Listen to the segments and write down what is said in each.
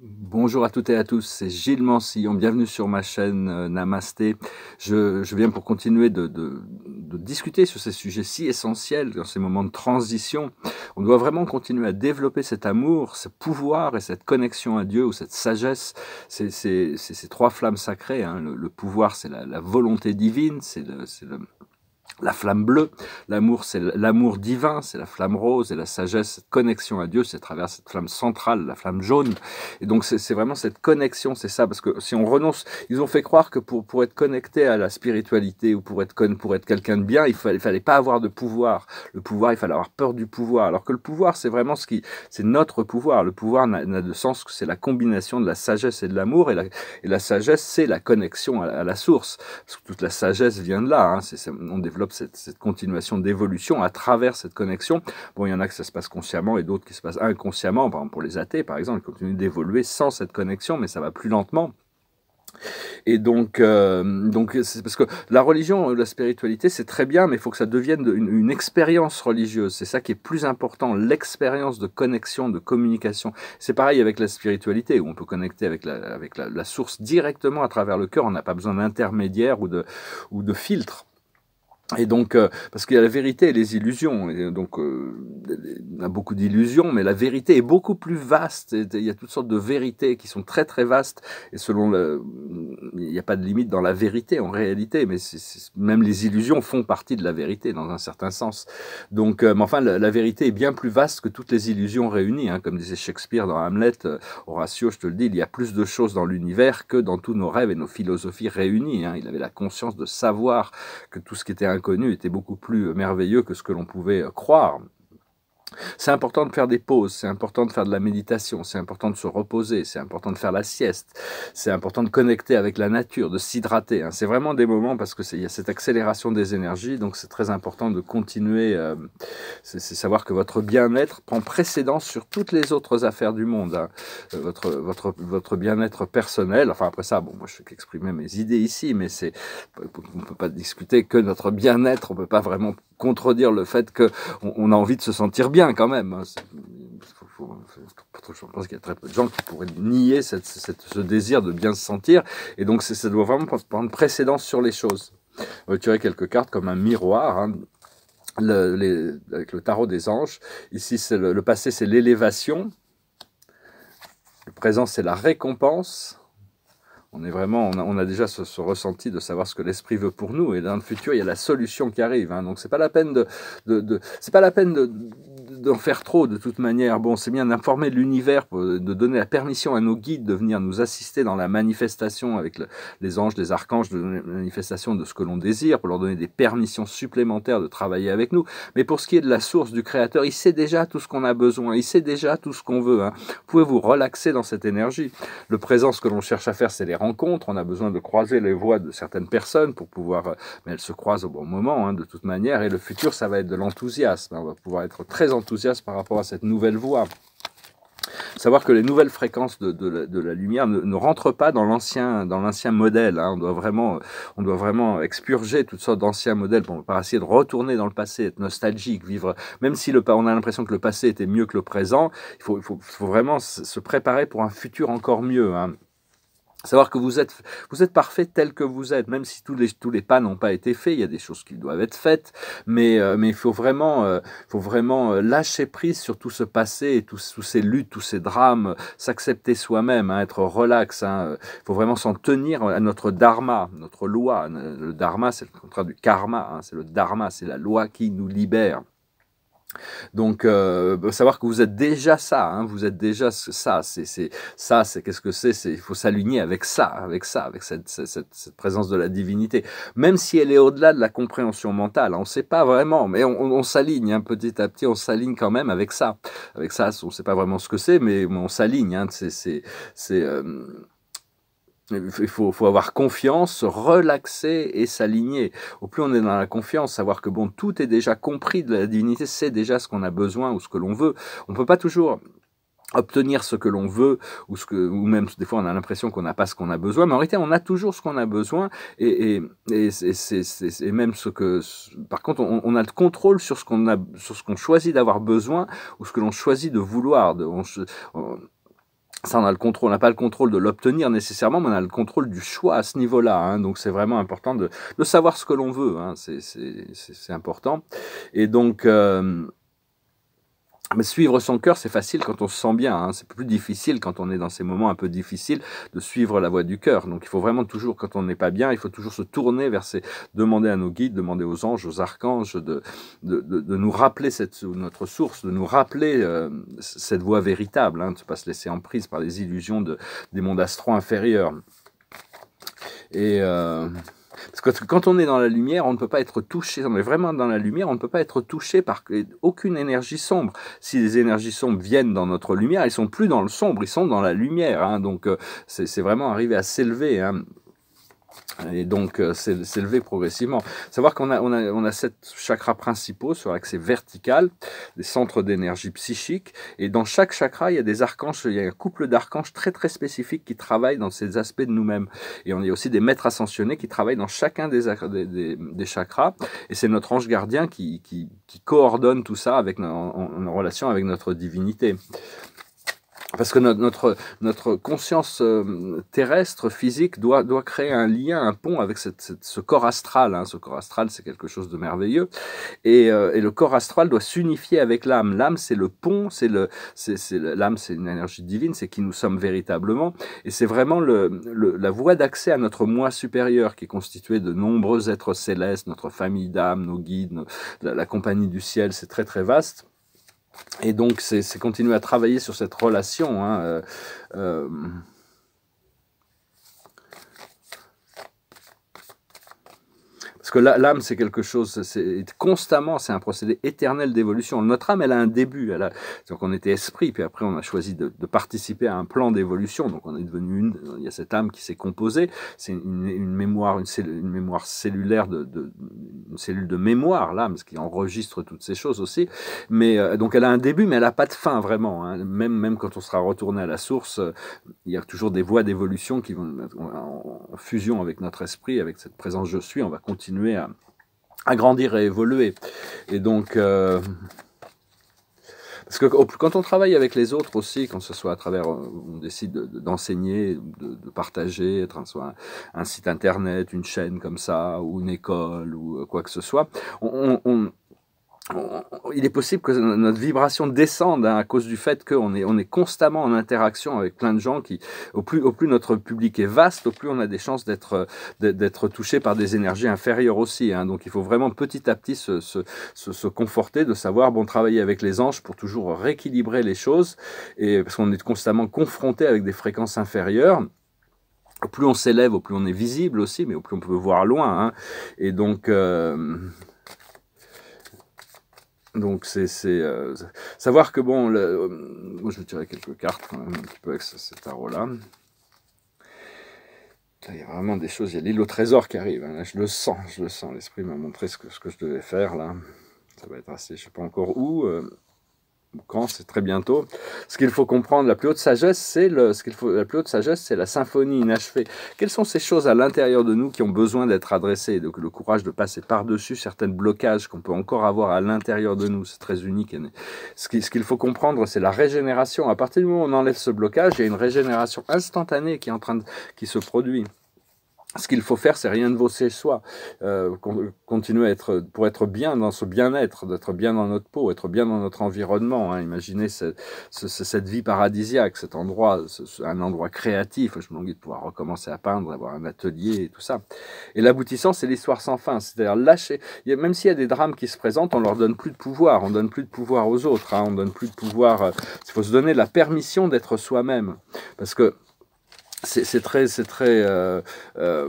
Bonjour à toutes et à tous, c'est Gilles Mancillon, bienvenue sur ma chaîne euh, Namasté. Je, viens pour continuer de, discuter sur ces sujets si essentiels dans ces moments de transition. On doit vraiment continuer à développer cet amour, ce pouvoir et cette connexion à Dieu ou cette sagesse. C'est ces trois flammes sacrées. Hein. Le, pouvoir, c'est la, la, volonté divine, c'est le, la flamme bleue. L'amour, c'est l'amour divin, c'est la flamme rose et la sagesse, cette connexion à Dieu, c'est à travers cette flamme centrale, la flamme jaune. Et donc, c'est vraiment cette connexion, c'est ça, parce que si on renonce, ils ont fait croire que pour, pour être connecté à la spiritualité ou pour être pour être quelqu'un de bien, il fallait, fallait pas avoir de pouvoir. Le pouvoir, il fallait avoir peur du pouvoir. Alors que le pouvoir, c'est vraiment ce qui, c'est notre pouvoir. Le pouvoir n'a de sens que c'est la combinaison de la sagesse et de l'amour, et la, et la sagesse, c'est la connexion à, la source. toute la sagesse vient de là, hein, on développe cette, continuation d'évolution à travers cette connexion. Bon, il y en a que ça se passe consciemment et d'autres qui se passent inconsciemment. Par exemple, pour les athées, par exemple, ils continuent d'évoluer sans cette connexion, mais ça va plus lentement. Et donc, euh, donc c'est parce que la religion, la spiritualité, c'est très bien, mais il faut que ça devienne une, expérience religieuse. C'est ça qui est plus important, l'expérience de connexion, de communication. C'est pareil avec la spiritualité, où on peut connecter avec la, avec source directement à travers le cœur. On n'a pas besoin d'intermédiaire ou de, ou de filtre. Et donc, euh, parce qu'il y a la vérité et les illusions. Et donc, on euh, a beaucoup d'illusions, mais la vérité est beaucoup plus vaste. il y a toutes sortes de vérités qui sont très très vastes. Et selon le, il n'y a pas de limite dans la vérité en réalité, mais même les illusions font partie de la vérité dans un certain sens. Donc, euh, mais enfin, la, vérité est bien plus vaste que toutes les illusions réunies. Hein. Comme disait Shakespeare dans Hamlet, Horatio, je te le dis, il y a plus de choses dans l'univers que dans tous nos rêves et nos philosophies réunies. Hein. Il avait la conscience de savoir que tout ce qui était inconnu était beaucoup plus merveilleux que ce que l'on pouvait croire. C'est important de faire des pauses, c'est important de faire de la méditation, c'est important de se reposer, c'est important de faire la sieste, c'est important de connecter avec la nature, de s'hydrater. Hein. C'est vraiment des moments parce qu'il y a cette accélération des énergies, donc c'est très important de continuer. Euh, c'est savoir que votre bien-être prend précédence sur toutes les autres affaires du monde. Hein. Euh, votre, votre, votre bien-être personnel, enfin après ça, bon, moi je fais qu'exprimer mes idées ici, mais c'est on ne peut pas discuter que notre bien-être, on ne peut pas vraiment contredire le fait qu'on on a envie de se sentir bien quand même. Hein. je pense qu'il y a très peu de gens qui pourraient nier ce désir de bien se sentir. Et donc, ça doit vraiment prendre précédence sur les choses. Tu tirer quelques cartes comme un miroir. Hein. les, avec le tarot des anges. Ici, c'est le, passé, c'est l'élévation. Le présent, c'est la récompense. On est vraiment, on a, déjà ce, ressenti de savoir ce que l'esprit veut pour nous. Et dans le futur, il y a la solution qui arrive. Hein. Donc, c'est pas la peine de, de, c'est pas la peine de d'en faire trop de toute manière. Bon, c'est bien d'informer l'univers, euh, de donner la permission à nos guides de venir nous assister dans la manifestation avec les anges, les archanges, de la manifestation de ce que l'on désire, pour leur donner des permissions supplémentaires de travailler avec nous. Mais pour ce qui est de la source du Créateur, il sait déjà tout ce qu'on a besoin, il sait déjà tout ce qu'on veut. Hein. Vous pouvez vous relaxer dans cette énergie. Le présent, ce que l'on cherche à faire, c'est les rencontres. On a besoin de croiser les voies de certaines personnes pour pouvoir... Euh, mais elles se croisent au bon moment, hein, de toute manière. Et le futur, ça va être de l'enthousiasme. Hein. On va pouvoir être très enthousiaste par rapport à cette nouvelle voie. Savoir que les nouvelles fréquences de, la, lumière ne, ne, rentrent pas dans l'ancien dans l'ancien modèle. Hein. On doit vraiment on doit vraiment expurger toutes sortes d'anciens modèles pour, pas essayer de retourner dans le passé, être nostalgique, vivre. Même si le on a l'impression que le passé était mieux que le présent, il faut, il faut, faut vraiment se préparer pour un futur encore mieux. Hein. Savoir que vous êtes, vous êtes parfait tel que vous êtes, même si tous les, tous les pas n'ont pas été faits, il y a des choses qui doivent être faites, mais euh, mais il faut vraiment, euh, faut vraiment euh, lâcher prise sur tout ce passé, et tous, ces luttes, tous ces drames, s'accepter soi-même, hein, être relax. Hein, euh, il faut vraiment s'en tenir à notre dharma, notre loi. Le dharma, c'est le contraire du karma, hein, c'est le dharma, c'est la loi qui nous libère. Donc, euh, bah, savoir que vous êtes déjà ça, hein, vous êtes déjà ça, c'est ça, c'est qu'est-ce que c'est Il faut s'aligner avec ça, avec ça, avec cette, présence de la divinité, même si elle est au-delà de la compréhension mentale. Hein, on ne sait pas vraiment, mais on, s'aligne hein, petit à petit, on s'aligne quand même avec ça. Avec ça, on ne sait pas vraiment ce que c'est, mais, on s'aligne. c'est, c'est, euh, il faut, faut, avoir confiance, relaxer et s'aligner. Au plus on est dans la confiance, savoir que bon, tout est déjà compris de la divinité, c'est déjà ce qu'on a besoin ou ce que l'on veut. On ne peut pas toujours obtenir ce que l'on veut ou ce que ou même des fois on a l'impression qu'on n'a pas ce qu'on a besoin mais en réalité on a toujours ce qu'on a besoin et et, et, c'est même ce que par contre on, a le contrôle sur ce qu'on a sur ce qu'on choisit d'avoir besoin ou ce que l'on choisit de vouloir de, on, ça, on a le contrôle, On n'a pas le contrôle de l'obtenir nécessairement, mais on a le contrôle du choix à ce niveau-là. Hein. Donc c'est vraiment important de, de, savoir ce que l'on veut. Hein. C'est important. Et donc euh, ah, mais suivre son cœur, c'est facile quand on se sent bien. Hein. C'est plus difficile quand on est dans ces moments un peu difficiles de suivre la voie du cœur. Donc il faut vraiment toujours, quand on n'est pas bien, il faut toujours se tourner vers ces... demander à nos guides, demander aux anges, aux archanges de, de, de, nous rappeler cette, notre source, de nous rappeler euh, cette voie véritable, hein, de ne pas se laisser emprise par les illusions de, des mondes astro inférieurs. Et... Euh, parce que quand on est dans la lumière, on ne peut pas être touché, on est vraiment dans la lumière, on ne peut pas être touché par aucune énergie sombre. Si les énergies sombres viennent dans notre lumière, elles sont plus dans le sombre, ils sont dans la lumière. Hein, donc euh, c'est vraiment arrivé à s'élever. Hein. Et donc, c'est euh, s'élever progressivement. Savoir qu'on a, on a, sept chakras principaux sur l'accès vertical, des centres d'énergie psychique, et dans chaque chakra, il y a des archanges, il y a un couple d'archanges très très spécifiques qui travaillent dans ces aspects de nous-mêmes. Et on y a aussi des maîtres ascensionnés qui travaillent dans chacun des, des, chakras, et c'est notre ange gardien qui, qui, coordonne tout ça avec, en relation avec notre divinité parce que notre, notre conscience euh, terrestre, physique, doit, doit créer un lien, un pont avec ce corps astral. Hein. Ce corps astral, c'est quelque chose de merveilleux. Euh, et, le corps astral doit s'unifier avec l'âme. L'âme, c'est le pont, c'est le, l'âme, c'est une énergie divine, c'est qui nous sommes véritablement. Et c'est vraiment le, la voie d'accès à notre moi supérieur, qui est constitué de nombreux êtres célestes, notre famille d'âmes, nos guides, la compagnie du ciel, c'est très très vaste. Et donc, c'est continuer à travailler sur cette relation. Hein, euh, euh, que l'âme, c'est quelque chose, c'est constamment, c'est un procédé éternel d'évolution. Notre âme, elle a un début. Elle a, donc on était esprit, puis après on a choisi de, participer à un plan d'évolution. Donc on est devenu une, il y a cette âme qui s'est composée. C'est une, mémoire, une, mémoire cellulaire, de, une cellule de mémoire, l'âme, ce qui enregistre toutes ces choses aussi. Mais euh, donc elle a un début, mais elle n'a pas de fin vraiment. Hein. Même, même quand on sera retourné à la source, euh, il y a toujours des voies d'évolution qui vont en fusion avec notre esprit, avec cette présence je suis. On va continuer à, grandir et évoluer. Et donc, euh, parce que quand on travaille avec les autres aussi, quand ce soit à travers, euh, on décide d'enseigner, de, partager, soit un, site internet, une chaîne comme ça, ou une école, ou euh, quoi que ce soit, on il est possible que notre vibration descende hein, à cause du fait qu'on est, on est constamment en interaction avec plein de gens qui, au plus, au plus notre public est vaste, au plus on a des chances d'être, euh, d'être touché par des énergies inférieures aussi. Hein. Donc il faut vraiment petit à petit se, se, conforter de savoir, bon, travailler avec les anges pour toujours rééquilibrer les choses, et, parce qu'on est constamment confronté avec des fréquences inférieures plus on s'élève, au plus on est visible aussi, mais au plus on peut voir loin. Hein. Et donc, euh, donc c'est euh, savoir que bon, le, euh, oh, je vais tirer quelques cartes quand un petit peu avec cet tarot-là. Il y a vraiment des choses, il y a l'île au trésor qui arrive, hein. je le sens, je le sens, l'esprit m'a montré ce que, ce que je devais faire là. Ça va être assez, je ne sais pas encore où. Euh, quand c'est très bientôt. Ce qu'il faut comprendre, la plus haute sagesse, c'est ce qu'il faut, la plus haute sagesse, c'est la symphonie inachevée. Quelles sont ces choses à l'intérieur de nous qui ont besoin d'être adressées Donc le courage de passer par-dessus certains blocages qu'on peut encore avoir à l'intérieur de nous, c'est très unique. Ce qu'il faut comprendre, c'est la régénération. À partir du moment où on enlève ce blocage, il y a une régénération instantanée qui en train qui se produit ce qu'il faut faire, c'est rien de chez soi. Euh, continuer à être, pour être bien dans ce bien-être, d'être bien dans notre peau, être bien dans notre environnement. Hein. Imaginez cette, vie paradisiaque, cet endroit, un endroit créatif. Je languis de pouvoir recommencer à peindre, avoir un atelier et tout ça. Et l'aboutissant, c'est l'histoire sans fin. C'est-à-dire lâcher. Même s'il y a des drames qui se présentent, on leur donne plus de pouvoir. On donne plus de pouvoir aux autres. Hein. On donne plus de pouvoir. Euh, il faut se donner la permission d'être soi-même. Parce que c'est très, c'est très euh, euh,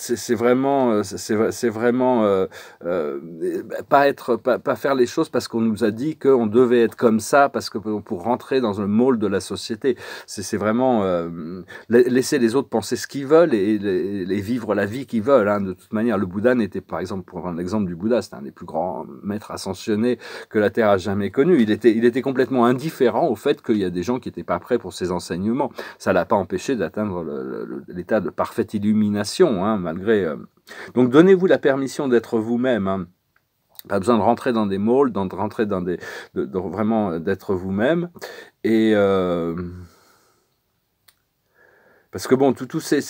c'est vraiment, euh, c'est vraiment euh, euh, bah, pas être, pas, faire les choses parce qu'on nous a dit qu'on devait être comme ça, parce que pour rentrer dans le moule de la société, c'est vraiment laisser les autres penser ce qu'ils veulent et, vivre la vie qu'ils veulent. Hein. De toute manière, le Bouddha n'était, par exemple, pour un exemple du Bouddha, c'est un des plus grands maîtres ascensionnés que la Terre a jamais connu. Il était, il était complètement indifférent au fait qu'il y a des gens qui n'étaient pas prêts pour ses enseignements. Ça l'a pas empêché d'atteindre l'état de parfaite illumination. Hein euh, Donc donnez-vous la permission d'être vous-même. Hein. Pas besoin de rentrer dans des molles, de dans des, vraiment euh, d'être vous-même. Et euh, parce que bon, tout, tout c'est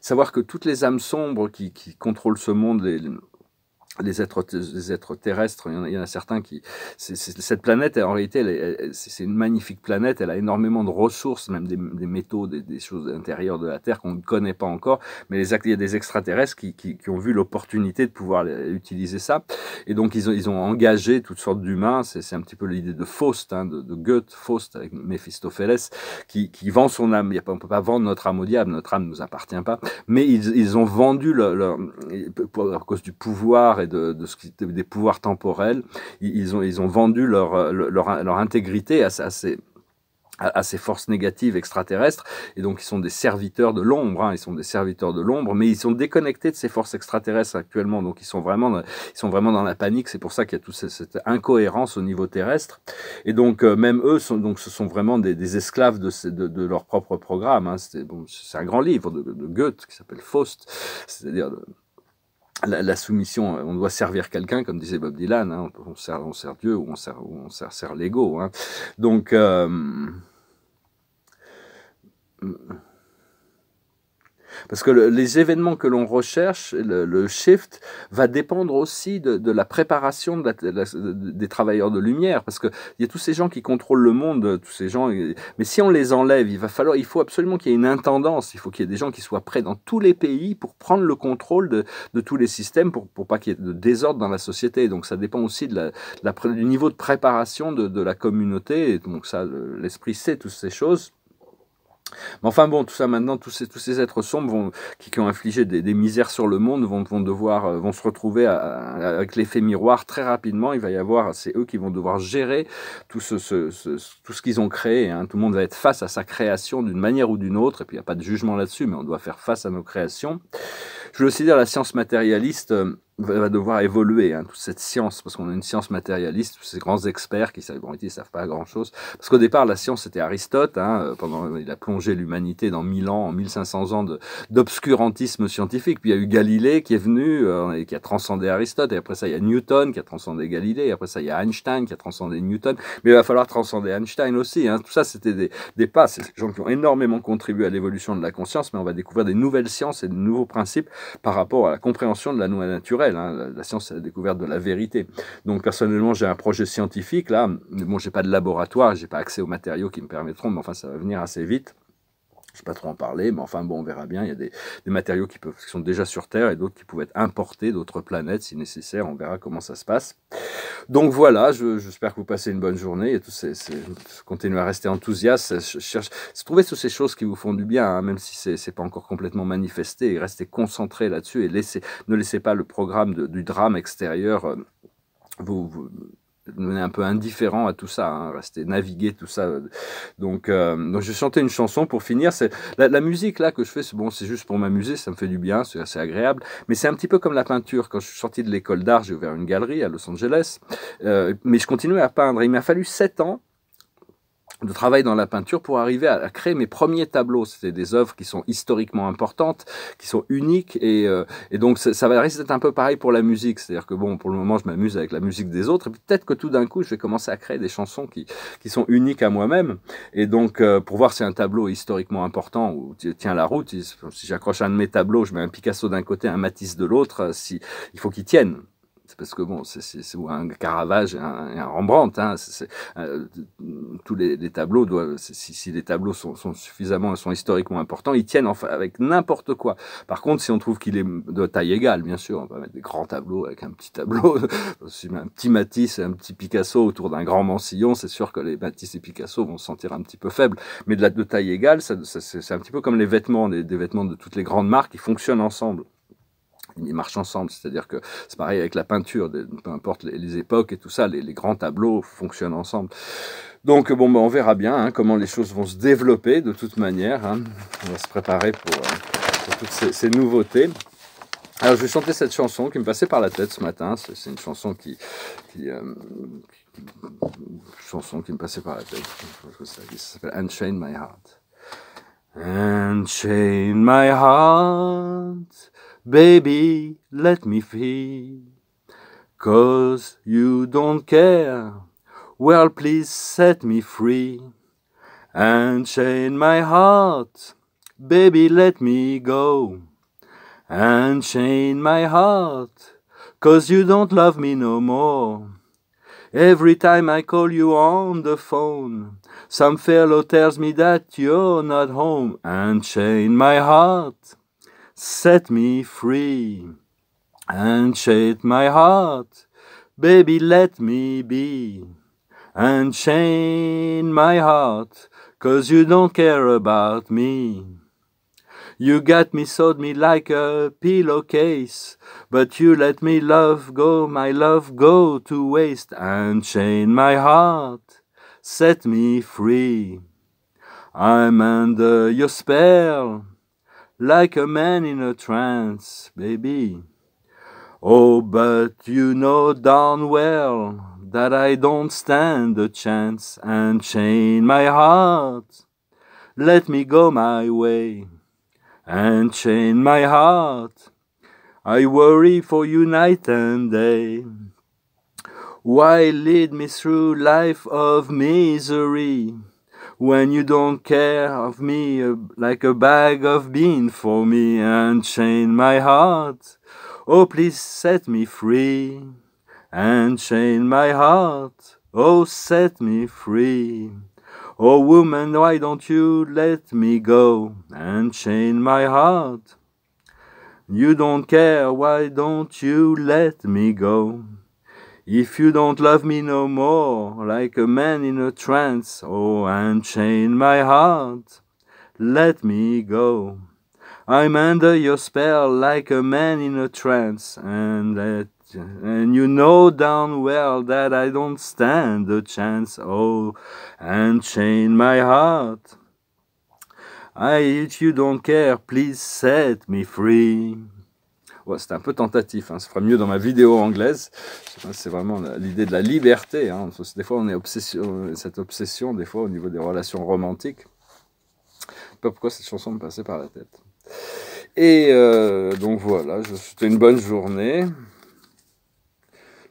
savoir que toutes les âmes sombres qui, qui contrôlent ce monde, les, les êtres, les êtres terrestres, il y en a, en a certains qui... C'est, cette planète, en réalité, c'est une magnifique planète, elle a énormément de ressources, même des, des métaux, des, des, choses intérieures de la Terre qu'on ne connaît pas encore, mais les, il y a des extraterrestres qui, qui, qui ont vu l'opportunité de pouvoir utiliser ça, et donc ils ont, ils ont engagé toutes sortes d'humains, c'est un petit peu l'idée de Faust, hein, de, Goethe, Faust avec Mephistopheles, qui, qui vend son âme, il y a pas, on peut pas vendre notre âme au diable, notre âme ne nous appartient pas, mais ils, ils ont vendu, leur, leur, à cause du pouvoir de, ce des pouvoirs temporels. Ils ont, ils ont vendu leur, leur, intégrité à, ces à ces forces négatives extraterrestres, et donc ils sont des serviteurs de l'ombre, hein. ils sont des serviteurs de l'ombre, mais ils sont déconnectés de ces forces extraterrestres actuellement, donc ils sont vraiment, dans, ils sont vraiment dans la panique, c'est pour ça qu'il y a toute cette incohérence au niveau terrestre, et donc euh, même eux, sont, donc, ce sont vraiment des, esclaves de, de, leur propre programme, hein. c'est un grand livre de Goethe qui s'appelle Faust, c'est-à-dire la, soumission, euh, on doit servir quelqu'un, comme disait Bob Dylan, hein, on, sert, on sert Dieu ou on sert, on sert, l'ego. Hein. Donc, euh, parce que les événements que l'on recherche, le, shift, va dépendre aussi de, la préparation des travailleurs de lumière. Parce qu'il y a tous ces gens qui contrôlent le monde, tous ces gens. Mais si on les enlève, il va falloir, il faut absolument qu'il y ait une intendance. Il faut qu'il y ait des gens qui soient prêts dans tous les pays pour prendre le contrôle de, tous les systèmes pour, pour pas qu'il y ait de désordre dans la société. Donc ça dépend aussi du niveau de préparation de, la communauté. donc ça, l'esprit sait toutes ces choses. Mais enfin bon, tout ça maintenant, tous ces, tous ces êtres sombres qui, ont infligé des, misères sur le monde vont, vont devoir, euh, vont se retrouver avec l'effet miroir très rapidement. Il va y avoir, c'est eux qui vont devoir gérer tout ce, tout ce qu'ils ont créé. Hein. Tout le monde va être face à sa création d'une manière ou d'une autre. Et puis il n'y a pas de jugement là-dessus, mais on doit faire face à nos créations. Je veux aussi dire, la science matérialiste euh, va devoir évoluer, hein, toute cette science, parce qu'on a une science matérialiste, tous ces grands experts qui savent, bon, ils savent pas grand-chose. Parce qu'au départ, la science, c'était Aristote, hein, euh, pendant, il a plongé l'humanité dans 1000 ans, en 1500 ans d'obscurantisme scientifique. Puis il y a eu Galilée qui est venu euh, et qui a transcendé Aristote, et après ça, il y a Newton qui a transcendé Galilée, et après ça, il y a Einstein qui a transcendé Newton, mais il va falloir transcender Einstein aussi. Hein. Tout ça, c'était des, des pas, c'est des gens qui ont énormément contribué à l'évolution de la conscience, mais on va découvrir des nouvelles sciences et de nouveaux principes par rapport à la compréhension de la nouvelle naturelle Hein, la science, c'est la découverte de la vérité. Donc, personnellement, j'ai un projet scientifique. Là, bon, j'ai pas de laboratoire, j'ai pas accès aux matériaux qui me permettront, mais enfin, ça va venir assez vite je ne sais pas trop en parler, mais enfin bon, on verra bien. Il y a des, matériaux qui, peuvent, qui sont déjà sur Terre et d'autres qui pouvaient être importés d'autres planètes si nécessaire. On verra comment ça se passe. Donc voilà, j'espère que vous passez une bonne journée et tous' C'est, continuez à rester enthousiaste. Cherche, trouvez toutes ces choses qui vous font du bien, hein, même si c'est, n'est pas encore complètement manifesté. Et restez concentré là-dessus et laissez, ne laissez pas le programme du drame extérieur. Euh, vous un peu indifférent à tout ça, hein, rester naviguer tout ça. Donc, euh, donc je chantais une chanson pour finir. C'est la, musique là que je fais, c'est bon, c'est juste pour m'amuser, ça me fait du bien, c'est assez agréable. Mais c'est un petit peu comme la peinture. Quand je suis sorti de l'école d'art, j'ai ouvert une galerie à Los Angeles, euh, mais je continuais à peindre. Il m'a fallu sept ans de travail dans la peinture pour arriver à, créer mes premiers tableaux. C'était des œuvres qui sont historiquement importantes, qui sont uniques et, euh, et donc ça, va rester un peu pareil pour la musique. C'est-à-dire que bon, pour le moment, je m'amuse avec la musique des autres et peut-être que tout d'un coup, je vais commencer à créer des chansons qui, qui sont uniques à moi-même. Et donc, euh, pour voir si un tableau est historiquement important ou tient la route, si j'accroche un de mes tableaux, je mets un Picasso d'un côté, un Matisse de l'autre, euh, si, il faut qu'ils tienne parce que bon, c'est un Caravage et un, Rembrandt. Hein, euh, tous les, les, tableaux doivent, si, si, les tableaux sont, sont, suffisamment, sont historiquement importants, ils tiennent enfin avec n'importe quoi. Par contre, si on trouve qu'il est de taille égale, bien sûr, on va mettre des grands tableaux avec un petit tableau, un petit Matisse et un petit Picasso autour d'un grand Mansillon, c'est sûr que les Matisse et Picasso vont se sentir un petit peu faibles. Mais de la de taille égale, ça, c'est un petit peu comme les vêtements, les, des vêtements de toutes les grandes marques, ils fonctionnent ensemble ils marchent ensemble. C'est-à-dire que c'est pareil avec la peinture, peu importe les, époques et tout ça, les, grands tableaux fonctionnent ensemble. Donc bon, ben, on verra bien hein, comment les choses vont se développer de toute manière. Hein. On va se préparer pour, euh, toutes ces, nouveautés. Alors je vais chanter cette chanson qui me passait par la tête ce matin. C'est une chanson qui, qui, euh, chanson qui me passait par la tête. Ça, s'appelle Unchain My Heart. Unchain my heart Baby, let me free, 'cause Cause you don't care. Well, please set me free. and chain my heart. Baby, let me go. and chain my heart. Cause you don't love me no more. Every time I call you on the phone, some fellow tells me that you're not home. and chain my heart set me free and shade my heart. Baby, let me be and chain my heart, cause you don't care about me. You got me, sold me like a pillowcase, but you let me love go, my love go to waste, and chain my heart, set me free. I'm under your spell like a man in a trance, baby. Oh, but you know darn well that I don't stand a chance and chain my heart. Let me go my way and chain my heart. I worry for you night and day. Why lead me through life of misery? when you don't care of me uh, like a bag of beans for me and chain my heart. Oh, please set me free and chain my heart. Oh, set me free. Oh, woman, why don't you let me go and chain my heart? You don't care, why don't you let me go? If you don't love me no more, like a man in a trance, oh, unchain my heart, let me go. I'm under your spell like a man in a trance, and and you know down well that I don't stand a chance, oh, unchain my heart. I, if you don't care, please set me free. C'était un peu tentatif, hein. ça fera mieux dans ma vidéo anglaise. C'est vraiment l'idée de la liberté. Hein. Des fois, on est obsession, cette obsession, des fois, au niveau des relations romantiques. Pas pourquoi cette chanson me passait par la tête. Et euh, donc voilà, Je souhaite une bonne journée.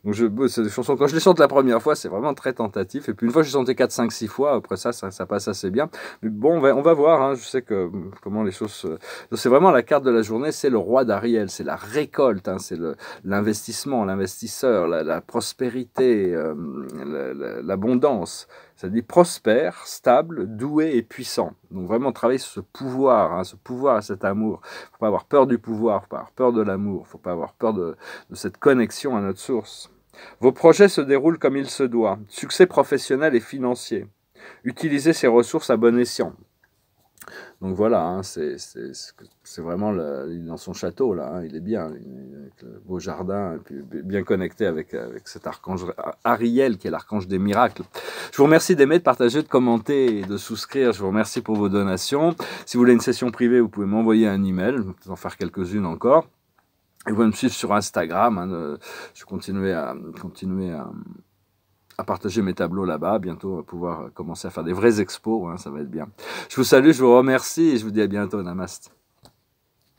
Donc je, cette chanson, quand je les chante la première fois, c'est vraiment très tentatif. Et puis une fois, je chanté 4, 5, 6 fois. Après ça, ça, passe assez bien. Mais bon, on va, on va voir. Hein. Je sais que hum, comment les choses. C'est vraiment la carte de la journée. C'est le roi d'Ariel. C'est la récolte. Hein. C'est l'investissement, l'investisseur, la, la, prospérité, hum, l'abondance. Ça dit prospère, stable, doué et puissant. Donc vraiment travailler sur ce pouvoir, hein, ce pouvoir, cet amour. Faut pas avoir peur du pouvoir, faut pas avoir peur de l'amour, faut pas avoir peur de, de cette connexion à notre source. Vos projets se déroulent comme il se doit, succès professionnel et financier. Utilisez ces ressources à bon escient. Donc voilà, hein, c'est vraiment dans son château, là, hein, il est bien, avec le beau jardin, bien connecté avec, cet archange Ariel qui est l'archange des miracles. Je vous remercie d'aimer, de partager, de commenter et de souscrire. Je vous remercie pour vos donations. Si vous voulez une session privée, vous pouvez m'envoyer un email, je en faire quelques-unes encore. Et vous me suivre sur Instagram. Hein, euh, je continuer à continuer à, à partager mes tableaux là-bas. Bientôt, pouvoir commencer à faire des vrais expos. Hein, ça va être bien. Je vous salue, je vous remercie et je vous dis à bientôt. Namaste.